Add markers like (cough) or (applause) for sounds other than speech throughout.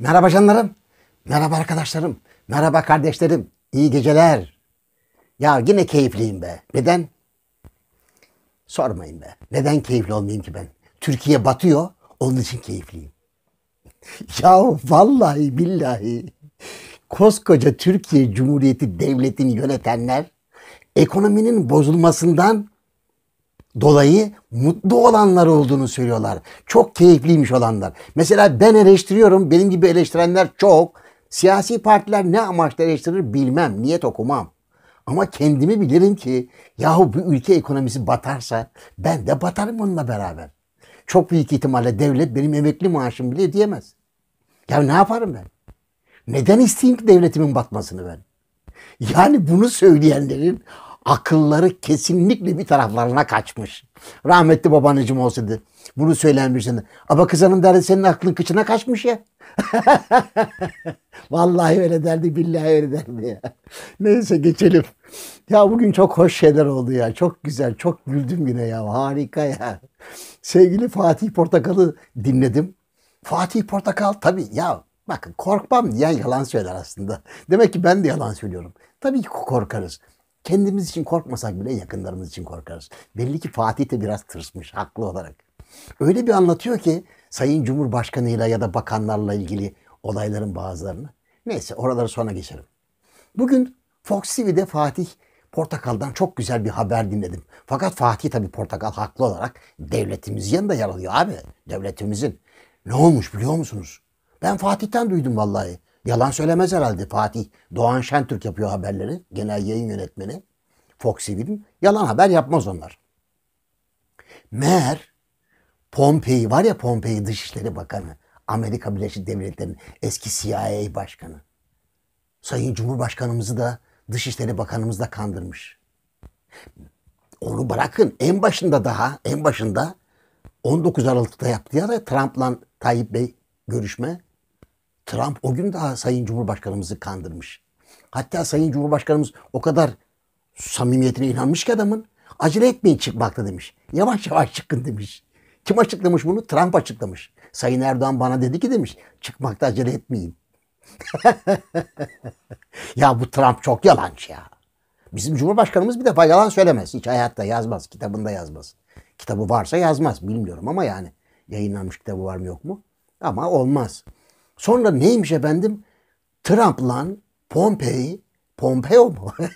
Merhaba canlarım. Merhaba arkadaşlarım. Merhaba kardeşlerim. İyi geceler. Ya yine keyifliyim be. Neden? Sormayın be. Neden keyifli olmayayım ki ben? Türkiye batıyor. Onun için keyifliyim. (laughs) ya vallahi billahi koskoca Türkiye Cumhuriyeti Devleti'ni yönetenler ekonominin bozulmasından dolayı mutlu olanlar olduğunu söylüyorlar. Çok keyifliymiş olanlar. Mesela ben eleştiriyorum. Benim gibi eleştirenler çok. Siyasi partiler ne amaçla eleştirir bilmem. Niyet okumam. Ama kendimi bilirim ki yahu bu ülke ekonomisi batarsa ben de batarım onunla beraber. Çok büyük ihtimalle devlet benim emekli maaşım bile diyemez. Ya ne yaparım ben? Neden isteyeyim ki devletimin batmasını ben? Yani bunu söyleyenlerin akılları kesinlikle bir taraflarına kaçmış. Rahmetli babaanneciğim olsaydı bunu söylenmiş. Ama kız hanım derdi senin aklın kıçına kaçmış ya. (laughs) Vallahi öyle derdi billahi öyle derdi ya. Neyse geçelim. Ya bugün çok hoş şeyler oldu ya. Çok güzel çok güldüm yine ya harika ya. Sevgili Fatih Portakal'ı dinledim. Fatih Portakal tabii ya bakın korkmam diyen yalan söyler aslında. Demek ki ben de yalan söylüyorum. Tabii ki korkarız. Kendimiz için korkmasak bile yakınlarımız için korkarız. Belli ki Fatih de biraz tırsmış haklı olarak. Öyle bir anlatıyor ki Sayın Cumhurbaşkanı'yla ya da bakanlarla ilgili olayların bazılarını. Neyse oraları sonra geçerim. Bugün Fox TV'de Fatih Portakal'dan çok güzel bir haber dinledim. Fakat Fatih tabii Portakal haklı olarak devletimizin yanında yer alıyor abi. Devletimizin. Ne olmuş biliyor musunuz? Ben Fatih'ten duydum vallahi. Yalan söylemez herhalde Fatih. Doğan Şentürk yapıyor haberleri. Genel yayın yönetmeni. Fox TV'nin. Yalan haber yapmaz onlar. Meğer Pompei var ya Pompei Dışişleri Bakanı. Amerika Birleşik Devletleri'nin eski CIA Başkanı. Sayın Cumhurbaşkanımızı da Dışişleri Bakanımız da kandırmış. Onu bırakın en başında daha en başında 19 Aralık'ta yaptı ya da Trump'la Tayyip Bey görüşme Trump o gün daha Sayın Cumhurbaşkanımızı kandırmış. Hatta Sayın Cumhurbaşkanımız o kadar samimiyetine inanmış ki adamın. Acele etmeyin çıkmakta demiş. Yavaş yavaş çıkın demiş. Kim açıklamış bunu? Trump açıklamış. Sayın Erdoğan bana dedi ki demiş çıkmakta acele etmeyin. (laughs) ya bu Trump çok yalancı ya. Bizim Cumhurbaşkanımız bir defa yalan söylemez. Hiç hayatta yazmaz. Kitabında yazmaz. Kitabı varsa yazmaz. Bilmiyorum ama yani yayınlanmış kitabı var mı yok mu? Ama olmaz. Sonra neymiş efendim? Trump'la Pompei, Pompeo mu? (laughs)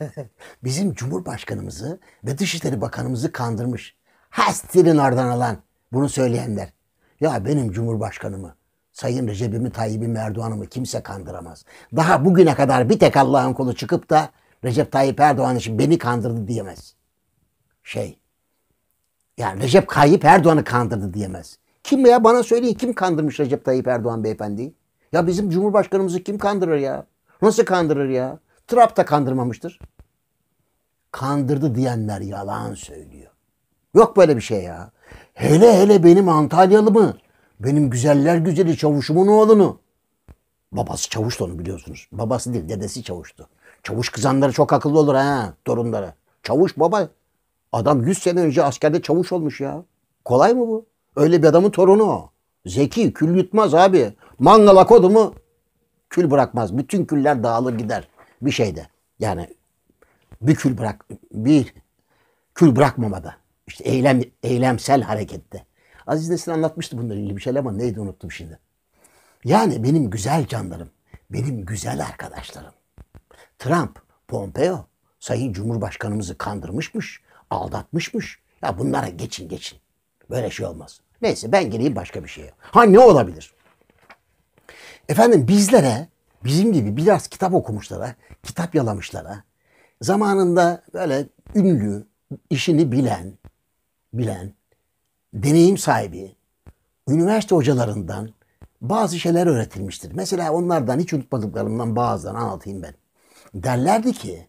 Bizim Cumhurbaşkanımızı ve Dışişleri Bakanımızı kandırmış. Hastirin oradan alan bunu söyleyenler. Ya benim Cumhurbaşkanımı, Sayın Recep'imi, Tayyip'imi, Erdoğan'ımı kimse kandıramaz. Daha bugüne kadar bir tek Allah'ın kolu çıkıp da Recep Tayyip Erdoğan için beni kandırdı diyemez. Şey, yani Recep Tayyip Erdoğan'ı kandırdı diyemez. Kim ya bana söyleyin kim kandırmış Recep Tayyip Erdoğan beyefendiyi? Ya bizim Cumhurbaşkanımızı kim kandırır ya? Nasıl kandırır ya? Trump da kandırmamıştır. Kandırdı diyenler yalan söylüyor. Yok böyle bir şey ya. Hele hele benim Antalyalı mı? Benim güzeller güzeli çavuşumun oğlunu. Babası çavuştu onu biliyorsunuz. Babası değil dedesi çavuştu. Çavuş kızanları çok akıllı olur ha torunları. Çavuş baba. Adam 100 sene önce askerde çavuş olmuş ya. Kolay mı bu? Öyle bir adamın torunu o. Zeki, kül yutmaz abi. Mangala kodu mu kül bırakmaz. Bütün küller dağılır gider bir şeyde. Yani bir kül bırak bir kül bırakmamada. İşte eylem eylemsel harekette. Aziz Nesin anlatmıştı bunları, ilgili bir şeyler ama neydi unuttum şimdi. Yani benim güzel canlarım, benim güzel arkadaşlarım. Trump, Pompeo, Sayın Cumhurbaşkanımızı kandırmışmış, aldatmışmış. Ya bunlara geçin geçin. Böyle şey olmaz. Neyse ben gireyim başka bir şeye. Ha ne olabilir? Efendim bizlere, bizim gibi biraz kitap okumuşlara, kitap yalamışlara, zamanında böyle ünlü, işini bilen, bilen, deneyim sahibi, üniversite hocalarından bazı şeyler öğretilmiştir. Mesela onlardan hiç unutmadıklarımdan bazılarını anlatayım ben. Derlerdi ki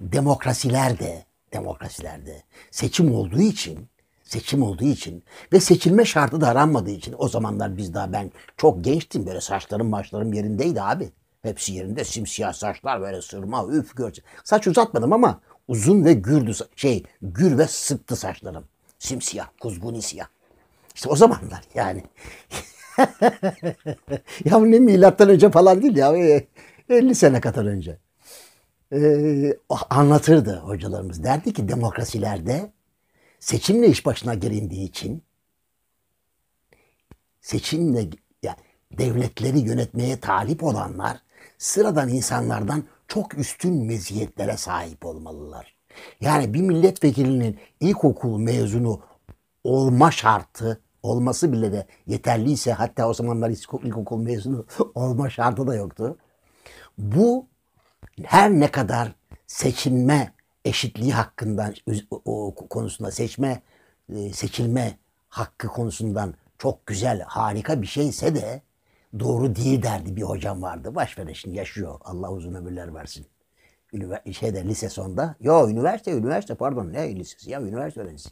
demokrasilerde, demokrasilerde seçim olduğu için seçim olduğu için ve seçilme şartı da aranmadığı için o zamanlar biz daha ben çok gençtim böyle saçlarım maçlarım yerindeydi abi. Hepsi yerinde simsiyah saçlar böyle sırma üf görse. Saç uzatmadım ama uzun ve gürdü şey gür ve sıktı saçlarım. Simsiyah kuzguni siyah. İşte o zamanlar yani. (laughs) ya ne milattan önce falan değil ya. 50 e, sene kadar önce. Ee, anlatırdı hocalarımız. Derdi ki demokrasilerde seçimle iş başına girindiği için seçimle yani devletleri yönetmeye talip olanlar sıradan insanlardan çok üstün meziyetlere sahip olmalılar. Yani bir milletvekilinin ilkokul mezunu olma şartı olması bile de yeterliyse hatta o zamanlar ilkokul mezunu (laughs) olma şartı da yoktu. Bu her ne kadar seçilme eşitliği hakkından o konusunda seçme e, seçilme hakkı konusundan çok güzel harika bir şeyse de doğru değil derdi bir hocam vardı. Başver şimdi yaşıyor. Allah uzun ömürler versin. Ünivers şeyde lise sonda. Yo üniversite üniversite pardon ne lisesi ya üniversite öğrencisi.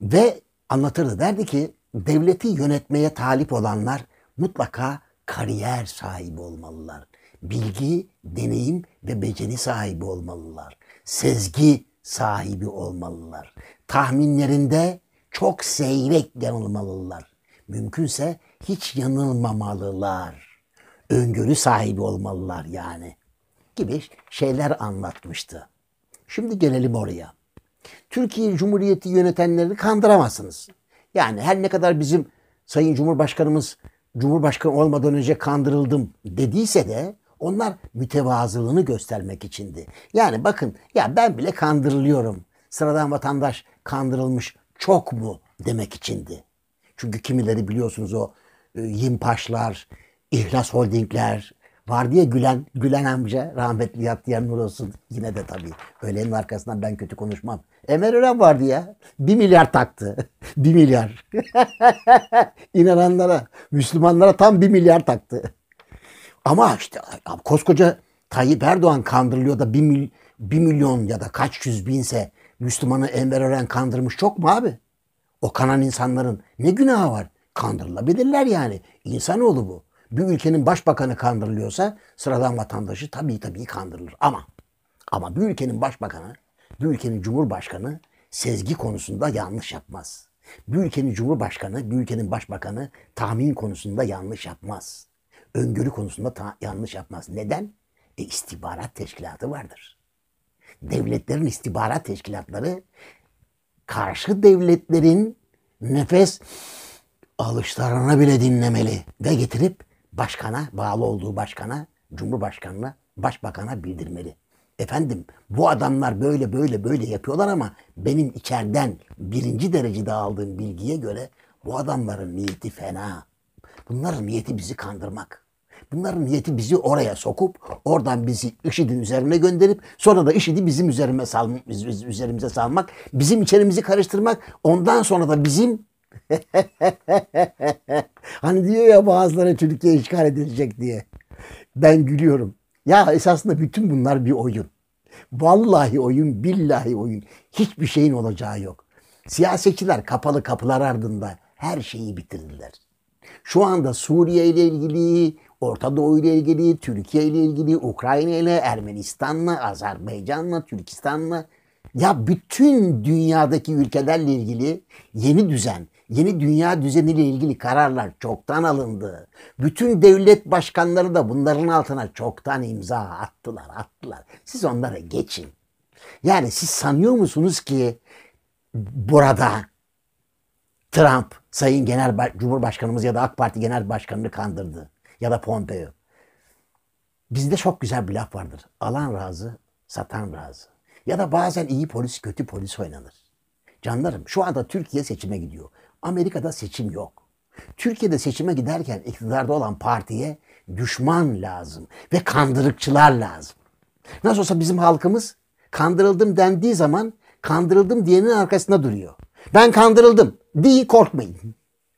Ve anlatırdı derdi ki devleti yönetmeye talip olanlar mutlaka kariyer sahibi olmalılar bilgi, deneyim ve beceri sahibi olmalılar. Sezgi sahibi olmalılar. Tahminlerinde çok seyrek yanılmalılar. Mümkünse hiç yanılmamalılar. Öngörü sahibi olmalılar yani gibi şeyler anlatmıştı. Şimdi gelelim oraya. Türkiye Cumhuriyeti yönetenlerini kandıramazsınız. Yani her ne kadar bizim Sayın Cumhurbaşkanımız Cumhurbaşkanı olmadan önce kandırıldım dediyse de onlar mütevazılığını göstermek içindi. Yani bakın ya ben bile kandırılıyorum. Sıradan vatandaş kandırılmış çok mu demek içindi. Çünkü kimileri biliyorsunuz o e, Yimpaşlar, ihlas Holdingler, var diye Gülen, Gülen amca rahmetli yat diyen nur olsun. Yine de tabii. Öğlenin arkasından ben kötü konuşmam. Emel Ören vardı ya. Bir milyar taktı. (laughs) bir milyar. (laughs) İnananlara, Müslümanlara tam bir milyar taktı. Ama işte koskoca Tayyip Erdoğan kandırılıyor da bir, mil, bir milyon ya da kaç yüz binse Müslümanı Enver Ören kandırmış çok mu abi? O kanan insanların ne günahı var? Kandırılabilirler yani. İnsanoğlu bu. Bir ülkenin başbakanı kandırılıyorsa sıradan vatandaşı tabii tabii kandırılır. Ama ama bir ülkenin başbakanı, bir ülkenin cumhurbaşkanı sezgi konusunda yanlış yapmaz. Bir ülkenin cumhurbaşkanı, bir ülkenin başbakanı tahmin konusunda yanlış yapmaz öngörü konusunda ta- yanlış yapmaz. Neden? E istihbarat teşkilatı vardır. Devletlerin istihbarat teşkilatları karşı devletlerin nefes alışlarına bile dinlemeli ve getirip başkana, bağlı olduğu başkana, cumhurbaşkanına, başbakana bildirmeli. Efendim bu adamlar böyle böyle böyle yapıyorlar ama benim içeriden birinci derecede aldığım bilgiye göre bu adamların niyeti fena. Bunların niyeti bizi kandırmak. Bunların niyeti bizi oraya sokup oradan bizi IŞİD'in üzerine gönderip sonra da IŞİD'i bizim üzerime sal, üzerimize salmak, bizim içerimizi karıştırmak, ondan sonra da bizim (laughs) hani diyor ya bazıları Türkiye işgal edilecek diye. Ben gülüyorum. Ya esasında bütün bunlar bir oyun. Vallahi oyun, billahi oyun. Hiçbir şeyin olacağı yok. Siyasetçiler kapalı kapılar ardında her şeyi bitirdiler. Şu anda Suriye ile ilgili, Orta Doğu ile ilgili, Türkiye ile ilgili, Ukrayna ile, Ermenistan'la, Azerbaycan'la, Türkistan'la ya bütün dünyadaki ülkelerle ilgili yeni düzen, yeni dünya düzeniyle ilgili kararlar çoktan alındı. Bütün devlet başkanları da bunların altına çoktan imza attılar, attılar. Siz onlara geçin. Yani siz sanıyor musunuz ki burada Trump Sayın Genel Cumhurbaşkanımız ya da AK Parti Genel Başkanını kandırdı? ya da Pompeo. Bizde çok güzel bir laf vardır. Alan razı, satan razı. Ya da bazen iyi polis, kötü polis oynanır. Canlarım şu anda Türkiye seçime gidiyor. Amerika'da seçim yok. Türkiye'de seçime giderken iktidarda olan partiye düşman lazım ve kandırıkçılar lazım. Nasıl olsa bizim halkımız kandırıldım dendiği zaman kandırıldım diyenin arkasında duruyor. Ben kandırıldım. Değil korkmayın.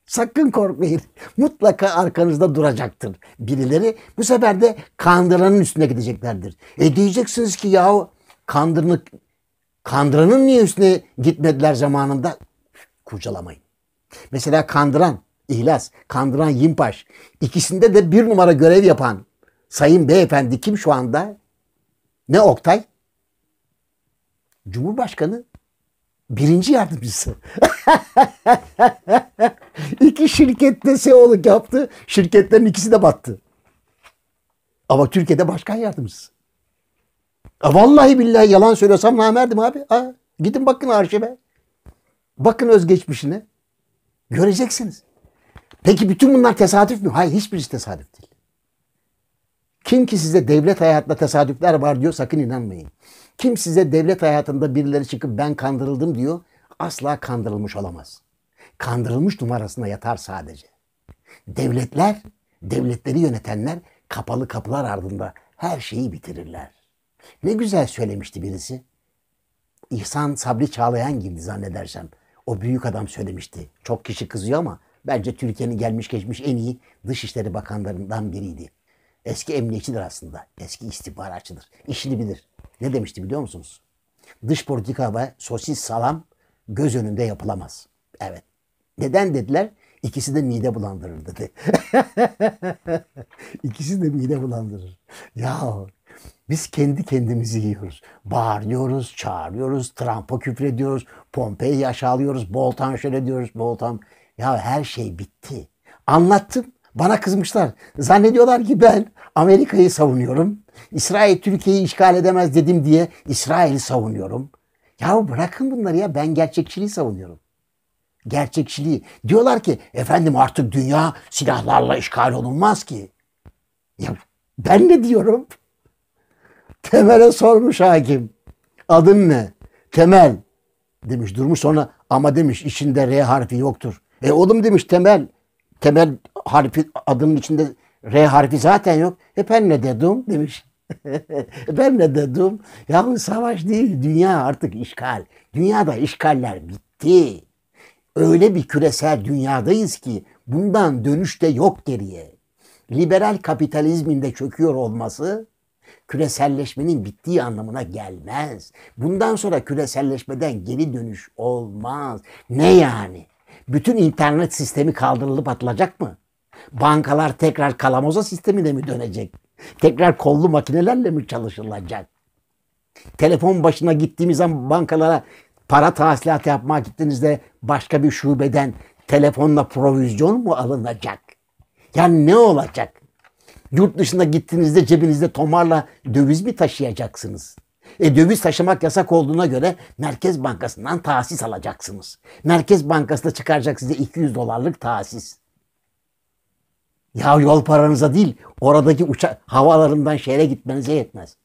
Sakın korkmayın. Mutlaka arkanızda duracaktır birileri. Bu sefer de kandıranın üstüne gideceklerdir. E diyeceksiniz ki yahu kandırını, kandıranın niye üstüne gitmediler zamanında? Kurcalamayın. Mesela kandıran, İhlas, kandıran Yimpaş. ikisinde de bir numara görev yapan sayın beyefendi kim şu anda? Ne Oktay? Cumhurbaşkanı birinci yardımcısı. (laughs) iki şirkette SEO'luk yaptı. Şirketlerin ikisi de battı. Ama Türkiye'de başkan yardımcısı. E vallahi billahi yalan söylüyorsam namerdim abi. Ha, gidin bakın arşive. Bakın özgeçmişine. Göreceksiniz. Peki bütün bunlar tesadüf mü? Hayır hiçbirisi tesadüf değil. Kim ki size devlet hayatında tesadüfler var diyor sakın inanmayın. Kim size devlet hayatında birileri çıkıp ben kandırıldım diyor asla kandırılmış olamaz kandırılmış numarasına yatar sadece. Devletler, devletleri yönetenler kapalı kapılar ardında her şeyi bitirirler. Ne güzel söylemişti birisi. İhsan Sabri Çağlayan gibi zannedersem. O büyük adam söylemişti. Çok kişi kızıyor ama bence Türkiye'nin gelmiş geçmiş en iyi dışişleri bakanlarından biriydi. Eski emniyetçidir aslında. Eski istihbaratçıdır. İşini bilir. Ne demişti biliyor musunuz? Dış politika ve sosis salam göz önünde yapılamaz. Evet. Neden dediler? İkisi de mide bulandırır dedi. (laughs) İkisi de mide bulandırır. Ya biz kendi kendimizi yiyoruz. Bağırıyoruz, çağırıyoruz, Trump'a küfrediyoruz, Pompei'yi aşağılıyoruz, Boltan şöyle diyoruz, Boltan. Ya her şey bitti. Anlattım. Bana kızmışlar. Zannediyorlar ki ben Amerika'yı savunuyorum. İsrail Türkiye'yi işgal edemez dedim diye İsrail'i savunuyorum. Ya bırakın bunları ya ben gerçekçiliği savunuyorum gerçekçiliği. Diyorlar ki efendim artık dünya silahlarla işgal olunmaz ki. Ya ben ne diyorum? Temel'e sormuş hakim. Adın ne? Temel. Demiş durmuş sonra ama demiş içinde R harfi yoktur. E oğlum demiş Temel. Temel harfi adının içinde R harfi zaten yok. E ben ne dedim demiş. (laughs) E ben ne dedim? Ya savaş değil dünya artık işgal. Dünyada işgaller bitti. Öyle bir küresel dünyadayız ki bundan dönüş de yok geriye. Liberal kapitalizmin de çöküyor olması küreselleşmenin bittiği anlamına gelmez. Bundan sonra küreselleşmeden geri dönüş olmaz. Ne yani? Bütün internet sistemi kaldırılıp atılacak mı? Bankalar tekrar kalamoza sistemine mi dönecek? Tekrar kollu makinelerle mi çalışılacak? Telefon başına gittiğimiz zaman bankalara para tahsilat yapmak gittiğinizde başka bir şubeden telefonla provizyon mu alınacak? Yani ne olacak? Yurt dışına gittiğinizde cebinizde tomarla döviz mi taşıyacaksınız? E döviz taşımak yasak olduğuna göre Merkez Bankası'ndan tahsis alacaksınız. Merkez Bankası da çıkaracak size 200 dolarlık tahsis. Ya yol paranıza değil, oradaki uçak havalarından şehre gitmenize yetmez.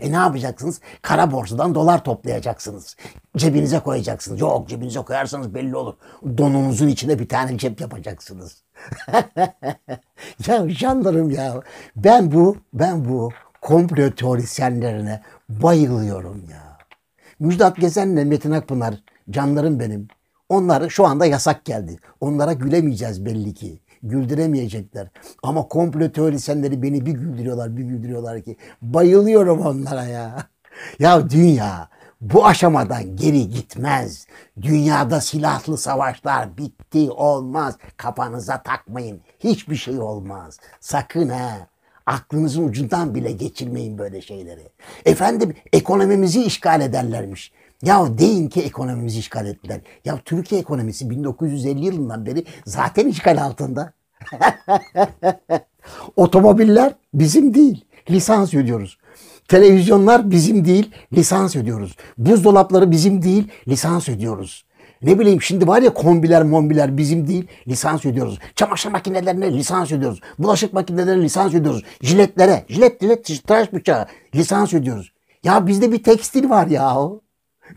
E ne yapacaksınız? Kara borsadan dolar toplayacaksınız. Cebinize koyacaksınız. Yok cebinize koyarsanız belli olur. Donunuzun içine bir tane cep yapacaksınız. (laughs) ya canlarım ya. Ben bu, ben bu komplo teorisyenlerine bayılıyorum ya. Müjdat Gezen'le Metin Akpınar canlarım benim. Onlar şu anda yasak geldi. Onlara gülemeyeceğiz belli ki güldüremeyecekler. Ama komplo teorisyenleri beni bir güldürüyorlar, bir güldürüyorlar ki. Bayılıyorum onlara ya. Ya dünya bu aşamadan geri gitmez. Dünyada silahlı savaşlar bitti olmaz. Kafanıza takmayın. Hiçbir şey olmaz. Sakın ha. Aklınızın ucundan bile geçirmeyin böyle şeyleri. Efendim ekonomimizi işgal ederlermiş. Ya deyin ki ekonomimizi işgal ettiler. Ya Türkiye ekonomisi 1950 yılından beri zaten işgal altında. (laughs) Otomobiller bizim değil. Lisans ödüyoruz. Televizyonlar bizim değil, lisans ödüyoruz. Buzdolapları bizim değil, lisans ödüyoruz. Ne bileyim şimdi var ya kombiler mombiler bizim değil, lisans ödüyoruz. Çamaşır makinelerine lisans ödüyoruz. Bulaşık makinelerine lisans ödüyoruz. Jiletlere, jilet, jilet, tıraş bıçağı lisans ödüyoruz. Ya bizde bir tekstil var ya o.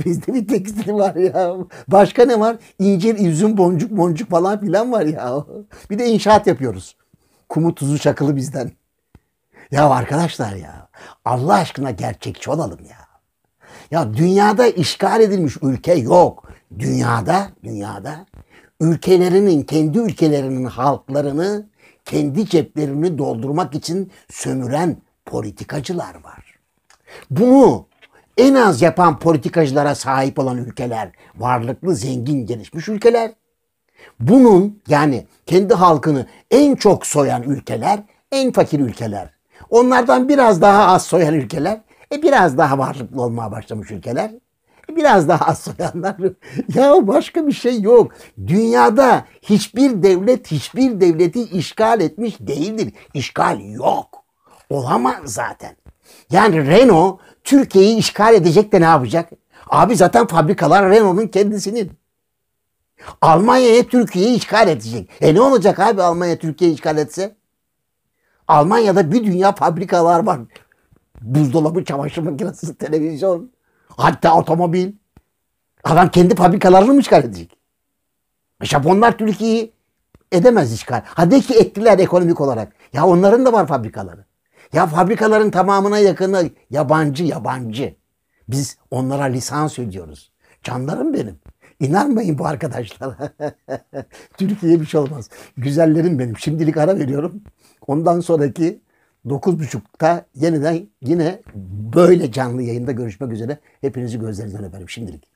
(laughs) Bizde bir tekstil var ya. Başka ne var? İncir, üzüm, boncuk, boncuk falan filan var ya. Bir de inşaat yapıyoruz. Kumu tuzu çakılı bizden. Ya arkadaşlar ya. Allah aşkına gerçekçi olalım ya. Ya dünyada işgal edilmiş ülke yok. Dünyada, dünyada ülkelerinin, kendi ülkelerinin halklarını kendi ceplerini doldurmak için sömüren politikacılar var. Bunu en az yapan politikacılara sahip olan ülkeler, varlıklı, zengin, gelişmiş ülkeler. Bunun yani kendi halkını en çok soyan ülkeler, en fakir ülkeler. Onlardan biraz daha az soyan ülkeler, e biraz daha varlıklı olmaya başlamış ülkeler. E biraz daha az soyanlar. (laughs) ya başka bir şey yok. Dünyada hiçbir devlet hiçbir devleti işgal etmiş değildir. İşgal yok. Olamaz zaten. Yani Renault Türkiye'yi işgal edecek de ne yapacak? Abi zaten fabrikalar Renault'un kendisinin. Almanya'ya Türkiye'yi işgal edecek. E ne olacak abi Almanya Türkiye'yi işgal etse? Almanya'da bir dünya fabrikalar var. Buzdolabı, çamaşır makinesi, televizyon, hatta otomobil. Adam kendi fabrikalarını mı işgal edecek? E Japonlar Türkiye'yi edemez işgal. Hadi ki ettiler ekonomik olarak. Ya onların da var fabrikaları. Ya fabrikaların tamamına yakını yabancı yabancı. Biz onlara lisans ödüyoruz. Canlarım benim. İnanmayın bu arkadaşlara. (laughs) Türkiye bir şey olmaz. Güzellerim benim. Şimdilik ara veriyorum. Ondan sonraki 9.30'da yeniden yine böyle canlı yayında görüşmek üzere. Hepinizi gözlerinizden öperim şimdilik.